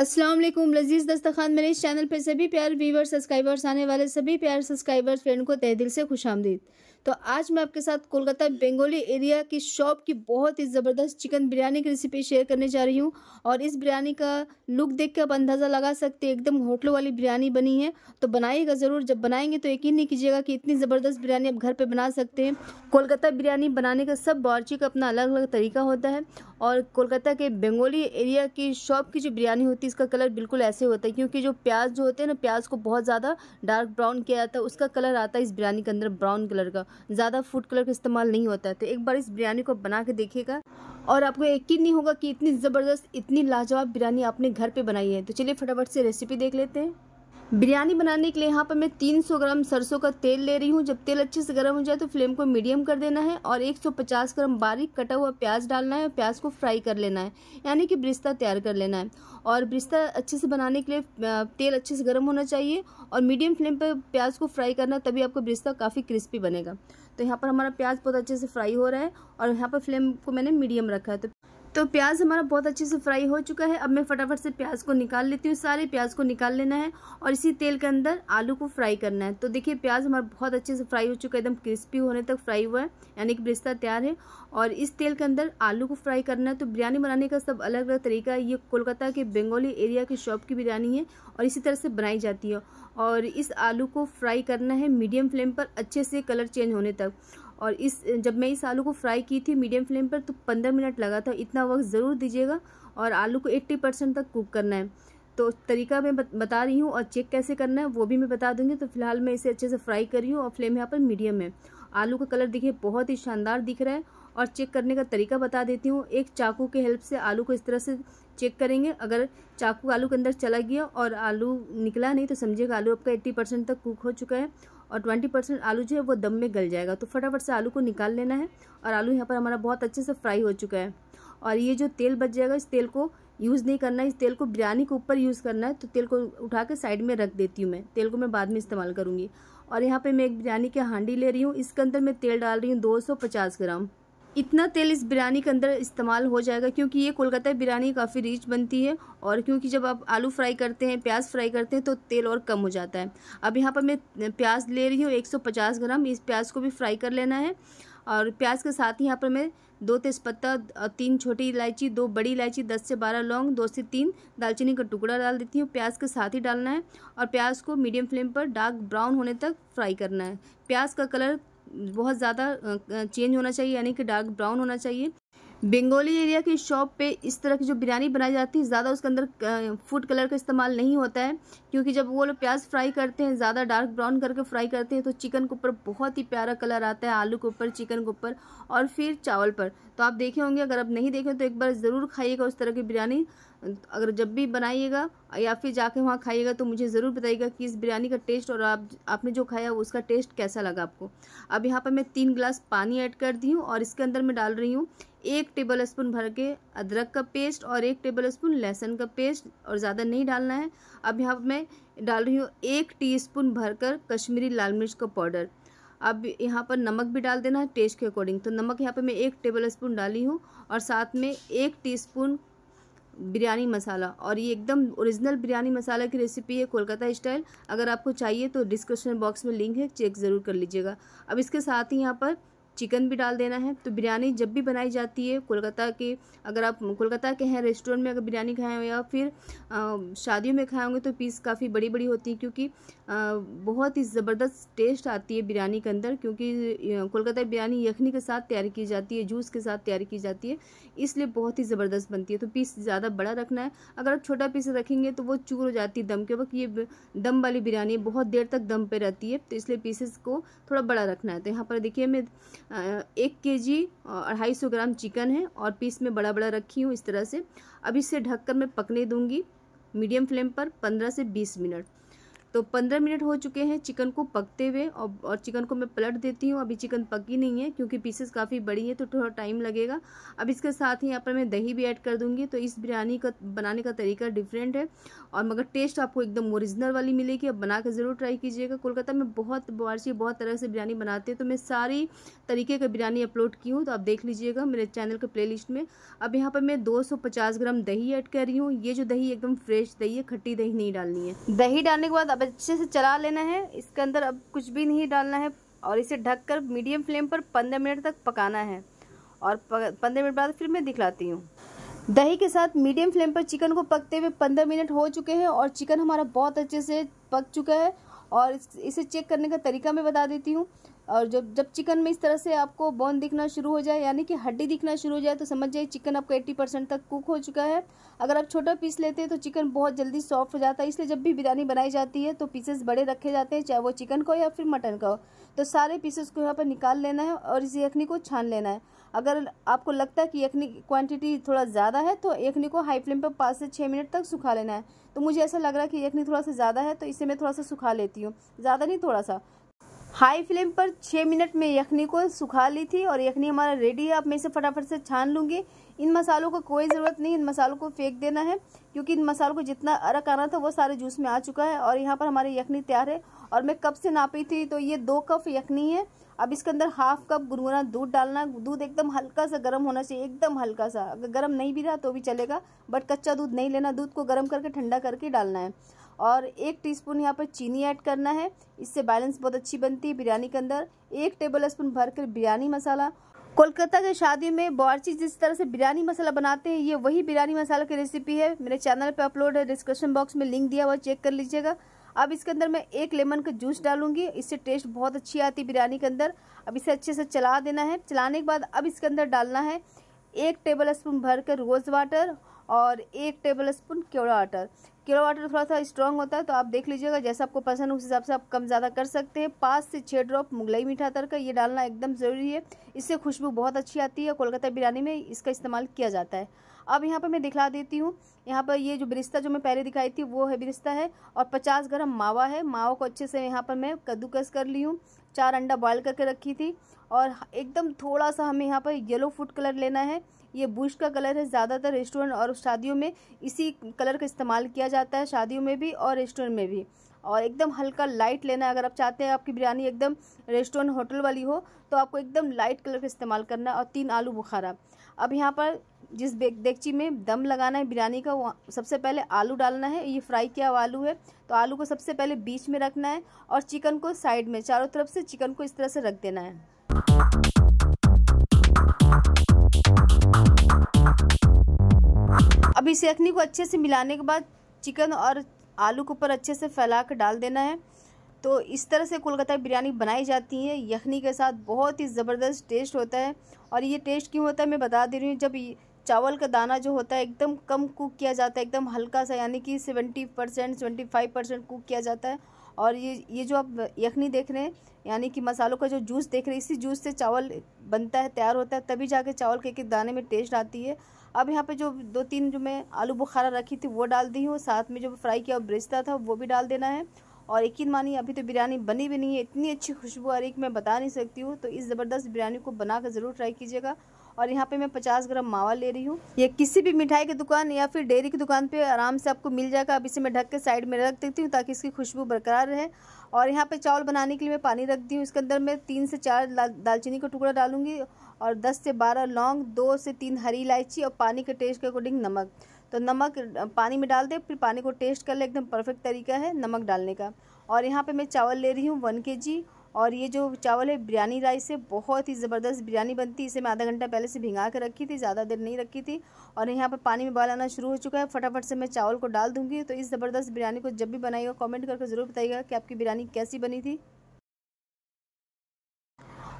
असलम लजीज दस्तखान मेरे इस चैनल पर सभी प्यार व्यूवर सब्सक्राइबर्स आने वाले सभी प्यार सब्सक्राइबर्स फ्रेंड को तहदिल दिल से खुश आमदीद तो आज मैं आपके साथ कोलकाता बेंगोली एरिया की शॉप की बहुत ही ज़बरदस्त चिकन बिरयानी की रेसिपी शेयर करने जा रही हूँ और इस बिरयानी का लुक देख के आप अंदाज़ा लगा सकते हैं एकदम होटलों वाली बिरयानी बनी है तो बनाइएगा ज़रूर जब बनाएंगे तो यकीन नहीं कीजिएगा कि इतनी ज़बरदस्त बिरयानी आप घर पर बना सकते हैं कोलकाता बिरयानी बनाने का सब बावची का अपना अलग अलग तरीका होता है और कोलकाता के बेंगोली एरिया की शॉप की जो बिरयानी होती है इसका कलर बिल्कुल ऐसे होता है क्योंकि जो प्याज जो होते हैं ना प्याज को बहुत ज़्यादा डार्क ब्राउन किया जाता है उसका कलर आता है इस बिरयानी के अंदर ब्राउन कलर का ज़्यादा फूड कलर का इस्तेमाल नहीं होता है तो एक बार इस बिरयानी को बना के देखिएगा और आपको यकीन नहीं होगा कि इतनी ज़बरदस्त इतनी लाजवाब बिरयानी आपने घर पर बनाई है तो चलिए फटाफट से रेसिपी देख लेते हैं बिरयानी बनाने के लिए यहाँ पर मैं 300 ग्राम सरसों का तेल ले रही हूँ जब तेल अच्छे से गर्म हो जाए तो फ्लेम को मीडियम कर देना है और 150 ग्राम बारीक कटा हुआ प्याज डालना है और प्याज को फ्राई कर लेना है यानी कि ब्रिस्ता तैयार कर लेना है और ब्रिस्ता अच्छे से बनाने के लिए तेल अच्छे से गर्म होना चाहिए और मीडियम फ्लेम पर प्याज को फ्राई करना तभी आपका ब्रिस्ता काफ़ी क्रिस्पी बनेगा तो यहाँ पर हमारा प्याज बहुत अच्छे से फ्राई हो रहा है और यहाँ पर फ्लेम को मैंने मीडियम रखा है तो तो प्याज हमारा बहुत अच्छे से फ्राई हो चुका है अब मैं फटाफट से प्याज को निकाल लेती हूँ सारे प्याज को निकाल लेना है और इसी तेल के अंदर आलू को फ्राई करना है तो देखिए प्याज हमारा बहुत अच्छे से फ्राई हो चुका है एकदम क्रिस्पी होने तक फ्राई हुआ है यानी कि ब्रिस्ता तैयार है और इस तेल के अंदर आलू को फ्राई करना है तो बिरयानी बनाने का सब अलग अलग तरीका है ये कोलकाता के बेंगोली एरिया की शॉप की बिरयानी है और इसी तरह से बनाई जाती है और इस आलू को फ्राई करना है मीडियम फ्लेम पर अच्छे से कलर चेंज होने तक और इस जब मैं इस आलू को फ्राई की थी मीडियम फ्लेम पर तो पंद्रह मिनट लगा था इतना वक्त ज़रूर दीजिएगा और आलू को एट्टी परसेंट तक कुक करना है तो तरीका मैं बता रही हूँ और चेक कैसे करना है वो भी मैं बता दूँगी तो फिलहाल मैं इसे अच्छे से फ्राई कर रही हूँ और फ्लेम यहाँ पर मीडियम है आलू का कलर देखिए बहुत ही शानदार दिख रहा है और चेक करने का तरीका बता देती हूँ एक चाकू के हेल्प से आलू को इस तरह से चेक करेंगे अगर चाकू आलू के अंदर चला गया और आलू निकला नहीं तो समझिएगा आलू आपका एट्टी परसेंट तक कुक हो चुका है और ट्वेंटी परसेंट आलू जो है वो दम में गल जाएगा तो फटाफट से आलू को निकाल लेना है और आलू यहाँ पर हमारा बहुत अच्छे से फ्राई हो चुका है और ये जो तेल बच जाएगा इस तेल को यूज़ नहीं करना है इस तेल को बिरयानी के ऊपर यूज़ करना है तो तेल को उठा के साइड में रख देती हूँ मैं तेल को मैं बाद में इस्तेमाल करूँगी और यहाँ पर मैं एक बिरयानी की हांडी ले रही हूँ इसके अंदर मैं तेल डाल रही हूँ दो ग्राम इतना तेल इस बिरयानी के अंदर इस्तेमाल हो जाएगा क्योंकि ये कोलकाता बिरयानी काफ़ी रिच बनती है और क्योंकि जब आप आलू फ्राई करते हैं प्याज फ्राई करते हैं तो तेल और कम हो जाता है अब यहाँ पर मैं प्याज ले रही हूँ 150 ग्राम इस प्याज को भी फ्राई कर लेना है और प्याज के साथ ही यहाँ पर मैं दो तेज़पत्ता तीन छोटी इलायची दो बड़ी इलायची दस से बारह लौंग दो से तीन दालचीनी का टुकड़ा डाल देती हूँ प्याज के साथ ही डालना है और प्याज को मीडियम फ्लेम पर डार्क ब्राउन होने तक फ्राई करना है प्याज का कलर बहुत ज़्यादा चेंज होना चाहिए यानी कि डार्क ब्राउन होना चाहिए बेंगोली एरिया की शॉप पे इस तरह की जो बिरयानी बनाई जाती है ज़्यादा उसके अंदर फूड कलर का इस्तेमाल नहीं होता है क्योंकि जब वो लोग प्याज फ्राई करते हैं ज़्यादा डार्क ब्राउन करके फ्राई करते हैं तो चिकन के ऊपर बहुत ही प्यारा कलर आता है आलू के ऊपर चिकन के ऊपर और फिर चावल पर तो आप देखे होंगे अगर आप नहीं देखें तो एक बार ज़रूर खाइएगा उस तरह की बिरयानी अगर जब भी बनाइएगा या फिर जाके वहाँ खाइएगा तो मुझे ज़रूर बताइएगा कि इस बिरयानी का टेस्ट और आप आपने जो खाया उसका टेस्ट कैसा लगा आपको अब यहाँ पर मैं तीन गिलास पानी ऐड कर दी हूँ और इसके अंदर मैं डाल रही हूँ एक टेबल स्पून भर के अदरक का पेस्ट और एक टेबल स्पून लहसुन का पेस्ट और ज़्यादा नहीं डालना है अब यहाँ मैं डाल रही हूँ एक टीस्पून भरकर कश्मीरी लाल मिर्च का पाउडर अब यहाँ पर नमक भी डाल देना है टेस्ट के अकॉर्डिंग तो नमक यहाँ पर मैं एक टेबल स्पून डाली हूँ और साथ में एक स्पून बिरयानी मसाला और ये एकदम ओरिजिनल बिरयानी मसाला की रेसिपी है कोलकाता स्टाइल अगर आपको चाहिए तो डिस्क्रिप्शन बॉक्स में लिंक है चेक ज़रूर कर लीजिएगा अब इसके साथ ही यहाँ पर चिकन भी डाल देना है तो बिरयानी जब भी बनाई जाती है कोलकाता के अगर आप कोलकाता के हैं रेस्टोरेंट में अगर बिरयानी खाए हो या फिर शादियों में खाए होंगे तो पीस काफ़ी बड़ी बड़ी होती है क्योंकि आ, बहुत ही ज़बरदस्त टेस्ट आती है बिरयानी के अंदर क्योंकि कोलकाता बिरयानी यखनी के साथ तैयार की जाती है जूस के साथ तैयार की जाती है इसलिए बहुत ही ज़बरदस्त बनती है तो पीस ज़्यादा बड़ा रखना है अगर आप छोटा पीस रखेंगे तो वो चूर हो जाती है दम के वक्त ये दम वाली बिरयानी बहुत देर तक दम पर रहती है तो इसलिए पीसेस को थोड़ा बड़ा रखना है तो यहाँ पर देखिए मैं एक के जी अढ़ाई सौ ग्राम चिकन है और पीस में बड़ा बड़ा रखी हूँ इस तरह से अब इसे ढककर मैं पकने दूँगी मीडियम फ्लेम पर पंद्रह से बीस मिनट तो पंद्रह मिनट हो चुके हैं चिकन को पकते हुए और, और चिकन को मैं पलट देती हूँ अभी चिकन पकी नहीं है क्योंकि पीसेस काफ़ी बड़ी हैं तो थोड़ा टाइम लगेगा अब इसके साथ ही यहाँ पर मैं दही भी ऐड कर दूँगी तो इस बिरयानी का बनाने का तरीका डिफरेंट है और मगर टेस्ट आपको एकदम ओरिजिनल वाली मिलेगी अब बना ज़रूर ट्राई कीजिएगा कोलकाता में बहुत बारशी बहुत तरह से बिरयानी बनाते हैं तो मैं सारी तरीके का बिरयानी अपलोड की हूँ तो आप देख लीजिएगा मेरे चैनल के प्ले में अब यहाँ पर मैं दो ग्राम दही ऐड कर रही हूँ ये जो दही एकदम फ्रेश दही है खट्टी दही नहीं डालनी है दही डालने के बाद अब अच्छे से चला लेना है इसके अंदर अब कुछ भी नहीं डालना है और इसे ढककर मीडियम फ्लेम पर पंद्रह मिनट तक पकाना है और पंद्रह मिनट बाद फिर मैं दिखलाती हूँ दही के साथ मीडियम फ्लेम पर चिकन को पकते हुए पंद्रह मिनट हो चुके हैं और चिकन हमारा बहुत अच्छे से पक चुका है और इसे चेक करने का तरीका मैं बता देती हूँ और जब जब चिकन में इस तरह से आपको बोन दिखना शुरू हो जाए यानी कि हड्डी दिखना शुरू हो जाए तो समझ जाइए चिकन आपका एट्टी परसेंट तक कुक हो चुका है अगर आप छोटा पीस लेते हैं तो चिकन बहुत जल्दी सॉफ्ट हो जाता है इसलिए जब भी बिरयानी बनाई जाती है तो पीसेस बड़े रखे जाते हैं चाहे वो चिकन का हो या फिर मटन का हो तो सारे पीसेस को यहाँ पर निकाल लेना है और इस यखनी को छान लेना है अगर आपको लगता है कि यखनी क्वान्टिटी थोड़ा ज़्यादा है तो यखनी को हाई फ्लेम पर पाँच से छः मिनट तक सुखा लेना है तो मुझे ऐसा लग रहा है कि यखनी थोड़ा सा ज़्यादा है तो इसे मैं थोड़ा सा सुखा लेती हूँ ज़्यादा नहीं थोड़ा सा हाई फ्लेम पर छः मिनट में यखनी को सुखा ली थी और यखनी हमारा रेडी है अब मैं इसे फटाफट से छान लूँगी इन मसालों को कोई ज़रूरत नहीं इन मसालों को फेंक देना है क्योंकि इन मसालों को जितना अरक आना था वो सारे जूस में आ चुका है और यहाँ पर हमारी यखनी तैयार है और मैं कप से नापी थी तो ये दो कप यखनी है अब इसके अंदर हाफ कप गुनगुना दूध डालना दूध एकदम हल्का सा गर्म होना चाहिए एकदम हल्का सा अगर गर्म नहीं भी रहा तो भी चलेगा बट कच्चा दूध नहीं लेना दूध को गर्म करके ठंडा करके डालना है और एक टीस्पून यहाँ पर चीनी ऐड करना है इससे बैलेंस बहुत अच्छी बनती है बिरयानी के अंदर एक टेबल स्पून भरकर बिरयानी मसाला कोलकाता के शादी में बॉर्ची जिस तरह से बिरयानी मसाला बनाते हैं ये वही बिरयानी मसाला की रेसिपी है मेरे चैनल पर अपलोड है डिस्क्रिप्शन बॉक्स में लिंक दिया हुआ चेक कर लीजिएगा अब इसके अंदर मैं एक लेमन का जूस डालूंगी इससे टेस्ट बहुत अच्छी आती है बिरयानी के अंदर अब इसे अच्छे से चला देना है चलाने के बाद अब इसके अंदर डालना है एक टेबल स्पून भर कर रोज़ वाटर और एक टेबल स्पून केवड़ा वाटर केवड़ा वाटर थोड़ा सा स्ट्रॉन्ग होता है तो आप देख लीजिएगा जैसा आपको पसंद उस हिसाब से आप कम ज़्यादा कर सकते हैं पाँच से छः ड्रॉप मुगलई मीठा तड़का ये डालना एकदम ज़रूरी है इससे खुशबू बहुत अच्छी आती है कोलकाता बिरयानी में इसका इस्तेमाल किया जाता है अब यहाँ पर मैं दिखला देती हूँ यहाँ पर ये जो बिरिस्ता जो मैं पहले दिखाई थी वो है बिरिस्ता है और पचास ग्राम मावा है मावा को अच्छे से यहाँ पर मैं कद्दूकस कर ली हूँ चार अंडा बॉयल करके रखी थी और एकदम थोड़ा सा हमें यहाँ पर येलो फूड कलर लेना है ये बुश का कलर है ज़्यादातर रेस्टोरेंट और शादियों में इसी कलर का इस्तेमाल किया जाता है शादियों में भी और रेस्टोरेंट में भी और एकदम हल्का लाइट लेना है अगर आप चाहते हैं आपकी बिरयानी एकदम रेस्टोरेंट होटल वाली हो तो आपको एकदम लाइट कलर का इस्तेमाल करना है और तीन आलू बुखारा अब यहाँ पर जिस देगची में दम लगाना है बिरयानी का वहाँ सबसे पहले आलू डालना है ये फ्राई किया हुआ आलू है तो आलू को सबसे पहले बीच में रखना है और चिकन को साइड में चारों तरफ से चिकन को इस तरह से रख देना है अब इस यखनी को अच्छे से मिलाने के बाद चिकन और आलू के ऊपर अच्छे से फैला कर डाल देना है तो इस तरह से कोलकाता बिरयानी बनाई जाती है यखनी के साथ बहुत ही ज़बरदस्त टेस्ट होता है और ये टेस्ट क्यों होता है मैं बता दे रही हूँ जब चावल का दाना जो होता है एकदम कम कुक किया जाता है एकदम हल्का सा यानी कि seventy percent seventy five percent cook किया जाता है और ये ये जो आप यखनी देख रहे हैं यानी कि मसालों का जो जूस देख रहे हैं इसी जूस से चावल बनता है तैयार होता है तभी जाके चावल के एक दाने में टेस्ट आती है अब यहाँ पे जो दो तीन जो मैं आलू बुखारा रखी थी वो डाल दी हूँ साथ में जो फ्राई किया ब्रेस्ता था वो भी डाल देना है और यकीन मानिए अभी तो बिरयानी बनी भी नहीं है इतनी अच्छी खुशबू आ रही कि मैं बता नहीं सकती हूँ तो इस ज़बरदस्त बिरयानी को बना कर ज़रूर ट्राई कीजिएगा और यहाँ पे मैं पचास ग्राम मावा ले रही हूँ ये किसी भी मिठाई की दुकान या फिर डेयरी की दुकान पे आराम से आपको मिल जाएगा अब इसे मैं ढक के साइड में रख देती हूँ ताकि इसकी खुशबू बरकरार रहे और यहाँ पे चावल बनाने के लिए मैं पानी रख दी हूँ इसके अंदर मैं तीन से चार दालचीनी का टुकड़ा डालूंगी और दस से बारह लौंग दो से तीन हरी इलायची और पानी के टेस्ट के अकॉर्डिंग नमक तो नमक पानी में डाल दे फिर पानी को टेस्ट कर ले एकदम परफेक्ट तरीका है नमक डालने का और यहाँ पे मैं चावल ले रही हूँ वन के जी और ये जो चावल है बिरयानी राइस से बहुत ही ज़बरदस्त बिरयानी बनती है इसे मैं आधा घंटा पहले से भिंगा के रखी थी ज़्यादा देर नहीं रखी थी और यहाँ पर पानी में बाल आना शुरू हो चुका है फटाफट से मैं चावल को डाल दूँगी तो इस ज़बरदस्त बिरयानी को जब भी बनाइएगा कॉमेंट करके ज़रूर बताइएगा कि आपकी बिरयानी कैसी बनी थी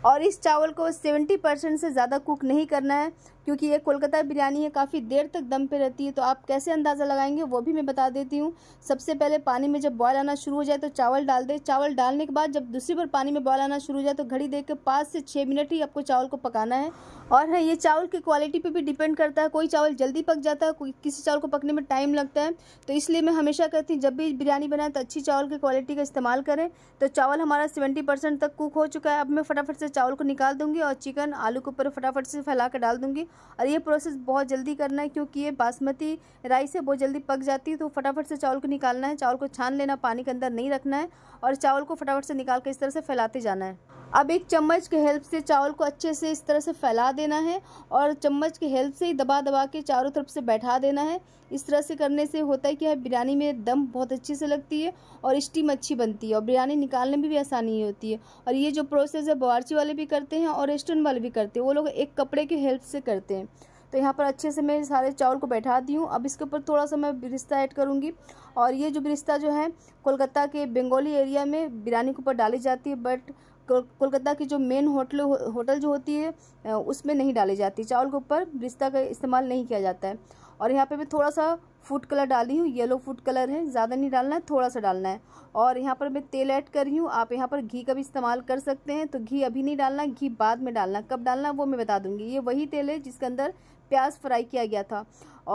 और इस चावल को 70 परसेंट से ज़्यादा कुक नहीं करना है क्योंकि ये कोलकाता बिरयानी है काफ़ी देर तक दम पे रहती है तो आप कैसे अंदाज़ा लगाएंगे वो भी मैं बता देती हूँ सबसे पहले पानी में जब बॉयल आना शुरू हो जाए तो चावल डाल दें चावल डालने के बाद जब दूसरी बार पानी में बॉयल आना शुरू हो जाए तो घड़ी देख के पाँच से छः मिनट ही आपको चावल को पकाना है और हाँ ये चावल की क्वालिटी पर भी डिपेंड करता है कोई चावल जल्दी पक जाता है कोई किसी चावल को पकने में टाइम लगता है तो इसलिए मैं हमेशा कहती हूँ जब भी बिरयानी बनाए तो अच्छी चावल की क्वालिटी का इस्तेमाल करें तो चावल हमारा सेवेंटी तक कुक हो चुका है अब मैं फटाफट से चावल को निकाल दूंगी और चिकन आलू के ऊपर फटाफट से फैला कर डाल दूंगी और ये प्रोसेस बहुत जल्दी करना है क्योंकि ये बासमती राइस है बहुत जल्दी पक जाती है तो फटाफट से चावल को निकालना है चावल को छान लेना पानी के अंदर नहीं रखना है और चावल को फटाफट से निकाल कर इस तरह से फैलाते जाना है अब एक चम्मच के हेल्प से चावल को अच्छे से इस तरह से फैला देना है और चम्मच के हेल्प से ही दबा दबा के चारों तरफ से बैठा देना है इस तरह से करने से होता है कि बिरयानी में दम बहुत अच्छे से लगती है और स्टीम अच्छी बनती है और बिरयानी निकालने में भी आसानी होती है और ये जो प्रोसेस है बावर्ची वाले भी करते हैं और रेस्टोरेंट वाले भी करते हैं वो लोग एक कपड़े के हेल्प से करते हैं तो यहाँ पर अच्छे से मैं सारे चावल को बैठा दी हूँ अब इसके ऊपर थोड़ा सा मैं बिरिस्ता ऐड करूँगी और ये जो बिरिस्ता जो है कोलकाता के बंगाली एरिया में बिरयानी के ऊपर डाली जाती है बट कोलकाता की जो मेन होटल होटल जो होती है उसमें नहीं डाली जाती चावल के ऊपर रिश्ता का इस्तेमाल नहीं किया जाता है और यहाँ पे मैं थोड़ा सा फूड कलर डाली हूँ येलो फूड कलर है ज़्यादा नहीं डालना है थोड़ा सा डालना है और यहाँ पर मैं तेल ऐड कर रही हूँ आप यहाँ पर घी का भी इस्तेमाल कर सकते हैं तो घी अभी नहीं डालना घी बाद में डालना कब डालना वो मैं बता दूँगी ये वही तेल है जिसके अंदर प्याज फ्राई किया गया था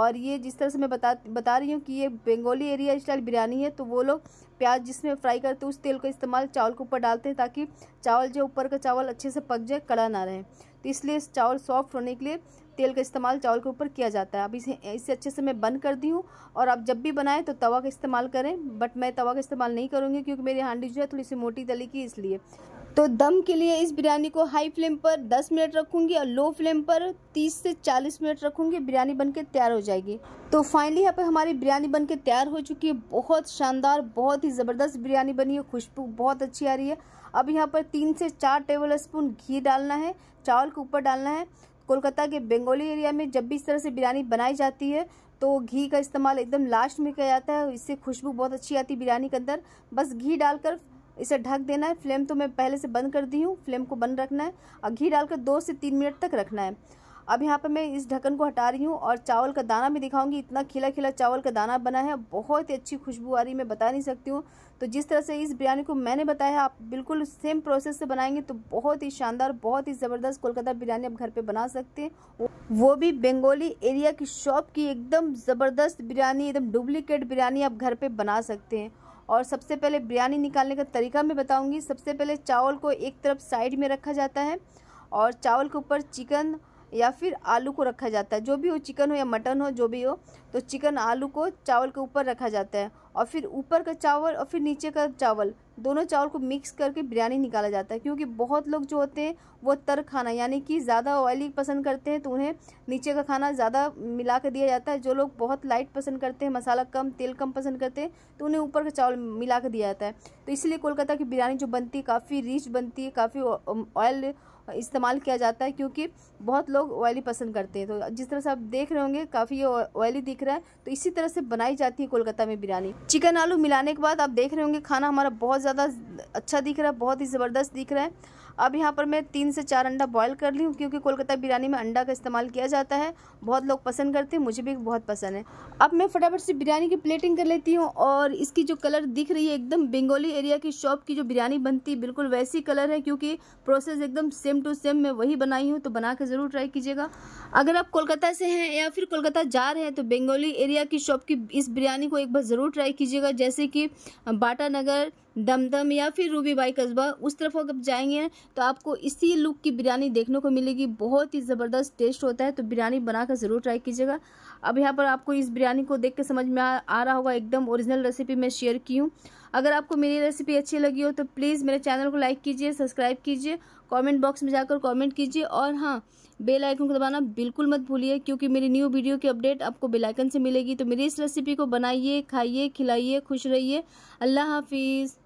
और ये जिस तरह से मैं बता बता रही हूँ कि ये बंगाली एरिया स्टाइल बिरयानी है तो वो लोग प्याज जिसमें फ्राई करते हैं उस तेल का इस्तेमाल चावल के ऊपर डालते हैं ताकि चावल जो ऊपर का चावल अच्छे से पक जाए कड़ा ना रहे तो इसलिए इस चावल सॉफ्ट होने के लिए तेल का इस्तेमाल चावल के ऊपर किया जाता है अब इसे इसे अच्छे से मैं बंद कर दी हूँ और आप जब भी बनाएं तो तवा का इस्तेमाल करें बट मैं तवा का इस्तेमाल नहीं करूँगी क्योंकि मेरी हांडी जो है थोड़ी सी मोटी तली की इसलिए तो दम के लिए इस बिरयानी को हाई फ्लेम पर 10 मिनट रखूंगी और लो फ्लेम पर 30 से 40 मिनट रखूंगी बिरयानी बनके तैयार हो जाएगी तो फाइनली यहाँ पर हमारी बिरयानी बनके तैयार हो चुकी है बहुत शानदार बहुत ही ज़बरदस्त बिरयानी बनी है खुशबू बहुत अच्छी आ रही है अब यहाँ पर तीन से चार टेबल स्पून घी डालना है चावल के ऊपर डालना है कोलकाता के बंगाली एरिया में जब भी इस तरह से बिरयानी बनाई जाती है तो घी का इस्तेमाल एकदम लास्ट में किया जाता है इससे खुशबू बहुत अच्छी आती है बिरयानी के अंदर बस घी डालकर इसे ढक देना है फ्लेम तो मैं पहले से बंद कर दी हूँ फ्लेम को बंद रखना है और घी डालकर दो से तीन मिनट तक रखना है अब यहाँ पर मैं इस ढक्कन को हटा रही हूँ और चावल का दाना भी दिखाऊंगी इतना खिला खिला चावल का दाना बना है बहुत ही अच्छी खुशबू आ रही मैं बता नहीं सकती हूँ तो जिस तरह से इस बिरयानी को मैंने बताया आप बिल्कुल सेम प्रोसेस से बनाएंगे तो बहुत ही शानदार बहुत ही ज़बरदस्त कोलकाता बिरयानी आप घर पर बना सकते हैं वो भी बेंगोली एरिया की शॉप की एकदम ज़बरदस्त बिरयानी एकदम डुप्लीकेट बिरयानी आप घर पर बना सकते हैं और सबसे पहले बिरयानी निकालने का तरीका मैं बताऊंगी सबसे पहले चावल को एक तरफ साइड में रखा जाता है और चावल के ऊपर चिकन या फिर आलू को रखा जाता है जो भी हो चिकन हो या मटन हो जो भी हो तो चिकन आलू को चावल के ऊपर रखा जाता है और फिर ऊपर का चावल और फिर नीचे का चावल दोनों चावल को मिक्स करके बिरयानी निकाला जाता है क्योंकि बहुत लोग जो होते हैं वो तर खाना यानी कि ज़्यादा ऑयली पसंद करते हैं तो उन्हें नीचे का खाना ज़्यादा मिला कर दिया जाता है जो लोग बहुत लाइट पसंद करते हैं मसाला कम तेल कम पसंद करते हैं तो उन्हें ऊपर का चावल मिला कर दिया जाता है तो इसलिए कोलकाता की बिरयानी जो बनती है काफ़ी रिच बनती है काफ़ी ऑयल इस्तेमाल किया जाता है क्योंकि बहुत लोग ऑयली पसंद करते हैं तो जिस तरह से आप देख रहे होंगे काफ़ी ये ऑयली दिख रहा है तो इसी तरह से बनाई जाती है कोलकाता में बिरयानी चिकन आलू मिलाने के बाद आप देख रहे होंगे खाना हमारा बहुत ज़्यादा अच्छा दिख रहा है बहुत ही ज़बरदस्त दिख रहा है अब यहाँ पर मैं तीन से चार अंडा बॉयल कर ली हूँ क्योंकि कोलकाता बिरयानी में अंडा का इस्तेमाल किया जाता है बहुत लोग पसंद करते हैं मुझे भी बहुत पसंद है अब मैं फटाफट से बिरयानी की प्लेटिंग कर लेती हूँ और इसकी जो कलर दिख रही है एकदम बेंगोली एरिया की शॉप की जो बिरयानी बनती है बिल्कुल वैसी कलर है क्योंकि प्रोसेस एकदम सेम टू सेम मैं वही बनाई हूँ तो बना के ज़रूर ट्राई कीजिएगा अगर आप कोलकाता से हैं या फिर कोलकाता जा रहे हैं तो बेंगोली एरिया की शॉप की इस बिरयानी को एक बार ज़रूर ट्राई कीजिएगा जैसे कि बाटा नगर दमदम या फिर रूबी बाई कस्बा उस तरफ अगर जाएंगे तो आपको इसी लुक की बिरयानी देखने को मिलेगी बहुत ही ज़बरदस्त टेस्ट होता है तो बिरयानी बनाकर ज़रूर ट्राई कीजिएगा अब यहाँ पर आपको इस बिरयानी को देख के समझ में आ, आ रहा होगा एकदम ओरिजिनल रेसिपी मैं शेयर की हूँ अगर आपको मेरी रेसिपी अच्छी लगी हो तो प्लीज़ मेरे चैनल को लाइक कीजिए सब्सक्राइब कीजिए कॉमेंट बॉक्स में जाकर कॉमेंट कीजिए और हाँ बेल आइकन को दबाना बिल्कुल मत भूलिए क्योंकि मेरी न्यू वीडियो की अपडेट आपको बेल आइकन से मिलेगी तो मेरी इस रेसिपी को बनाइए खाइए खिलाइए खुश रहिए अल्लाह हाफिज़